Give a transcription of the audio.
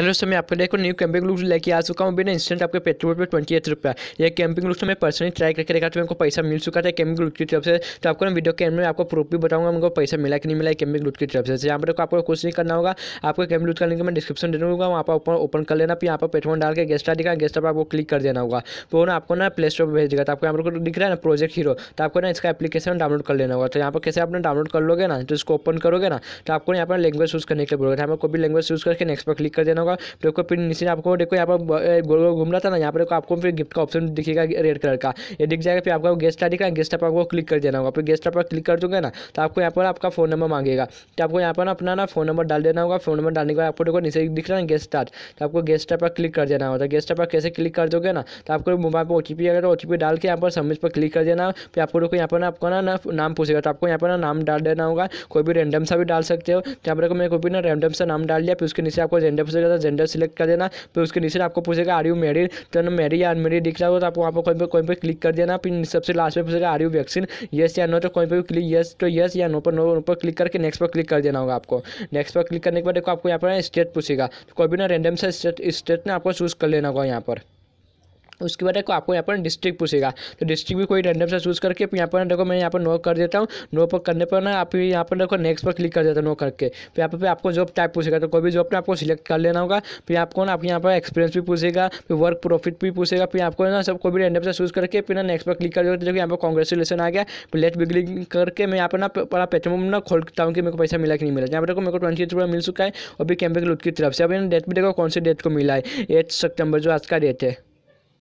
hello दोस्तों मैं आपको देखो न्यू कैंपिंग लुक्स लेके आ चुका हूँ बिना इंस्टेंट आपके पेट्रोल पर ट्वेंटी एट रुपया ये कैंपिंग लुक्स तो मैं पर्सनली ट्राई करके देखा तो मेरे को पैसा मिल चुका था कैंपिंग लुक की तरफ से तो आपको ना वीडियो कैमरे में आपको प्रूफ भी बताऊंगा मेरे को पैसा मिला कि नहीं मिला कैंपिंग लुक की तरफ से यहाँ पर आपको कुछ नहीं करना होगा आपको कैंपिंग लूट का लिंक मैं डिस्क्रिप्शन दे दूँगा वहाँ पर ओपन ओपन कर लेना फिर यहाँ पर पेट्रोल डाल के गेस्ट दिखा गेस्ट पर आपको क्लिक कर देना होगा तो वो ना आपको ना प्ले स्टोर पर भेज देगा तो आपको यहाँ पर दिख रहा है ना प्रोजेक्ट हीरो तो आपको ना इसका एप्लीकेशन डाउनलोड कर लेना होगा तो यहाँ पर कैसे आपने डाउनलोड कर लोगे ना तो इसको ओपन करोगे ना तो आपको यहाँ पर लैंग्वेज चूज करने के लिए बोलोगे तो यहाँ पर कोई भी लैंग्वेज चूज करके नेक्स्ट पर क्लिक कर देना होगा होगा फिर आपको फिर नीचे आपको देखो यहाँ पर गोल गोल घूम रहा था ना यहाँ पर देखो आपको फिर गिफ्ट का ऑप्शन दिखेगा रेड कलर का ये दिख जाएगा फिर आपका गेस्ट आ दिखाएगा गेस्ट आपको क्लिक कर देना होगा फिर गेस्ट आप क्लिक कर दूंगा ना तो आपको यहाँ पर आपका फोन नंबर मांगेगा तो आपको यहाँ पर अपना ना फोन नंबर डाल देना होगा फोन नंबर डालने के बाद आपको देखो नीचे दिख रहा है गेस्ट आज तो आपको गेस्ट आप क्लिक कर देना होगा गेस्ट तो आप कैसे क्लिक कर दोगे ना तो आपको मोबाइल पर ओ टी पी तो ओ टी पी डाल के यहाँ पर सबमिट पर क्लिक कर देना फिर आपको देखो यहाँ पर आपको ना नाम पूछेगा तो आपको यहाँ पर ना नाम डाल देना होगा कोई भी रैंडम सा भी डाल सकते हो तो यहाँ पर मैं कोई भी ना रैंडम सा नाम डाल दिया फिर उसके नीचे आपको रैंडम से ज़्यादा जेंडर सिलेक्ट कर देना फिर उसके नीचे आपको पूछेगा आर यू मेरी तो ना मैरिड या अनमेरी दिख रहा हो तो आपको वहाँ पर कोई पर कहीं पर क्लिक कर देना फिर सबसे लास्ट में पूछेगा आर यू वैक्सीन येस या नो तो कोई तो पर क्लिक येस तो येस या नो पर नो पर क्लिक करके नेक्स्ट पर क्लिक कर देना होगा आपको नेक्स्ट पर क्लिक करने के बाद देखो आपको यहाँ पर स्टेट पूछेगा तो कोई भी ना रेंडम से स्टेट स्टेट ना आपको चूज़ कर लेना होगा यहाँ पर उसके बाद देखो आपको यहाँ पर डिस्ट्रिक्ट पूछेगा तो डिस्ट्रिक्ट भी कोई रैंडम सा चूज़ करके यहाँ पर देखो मैं यहाँ पर नो कर देता हूँ नो पर करने पर ना आप यहाँ पर देखो नेक्स्ट पर क्लिक कर देता हूँ नो करके फिर यहाँ पर आपको जॉब टाइप पूछेगा तो कोई भी जॉब ना आपको सिलेक्ट कर लेना होगा फिर आपको ना आप यहाँ पर एक्सपीरियंस भी पूछेगा फिर वर्क प्रॉफिट भी पूछेगा फिर आपको ना सब कोई भी रैंडम सा चूज़ करके फिर ना नेक्स्ट पर क्लिक कर देते तो देखो यहाँ पर कॉन्ग्रेचुलेसन आ गया फिर लेट क्लिक करके मैं यहाँ पर ना पूरा पेटम ना खोलता हूँ कि मेरे को पैसा मिला कि नहीं मिला यहाँ पर देखो मेरे को ट्वेंटी एट मिल चुका है और भी कैम्पे की तरफ से अभी डेट भी देखो कौन सी डेट को मिला है एट सेप्टेम्बर जो आज का डेट है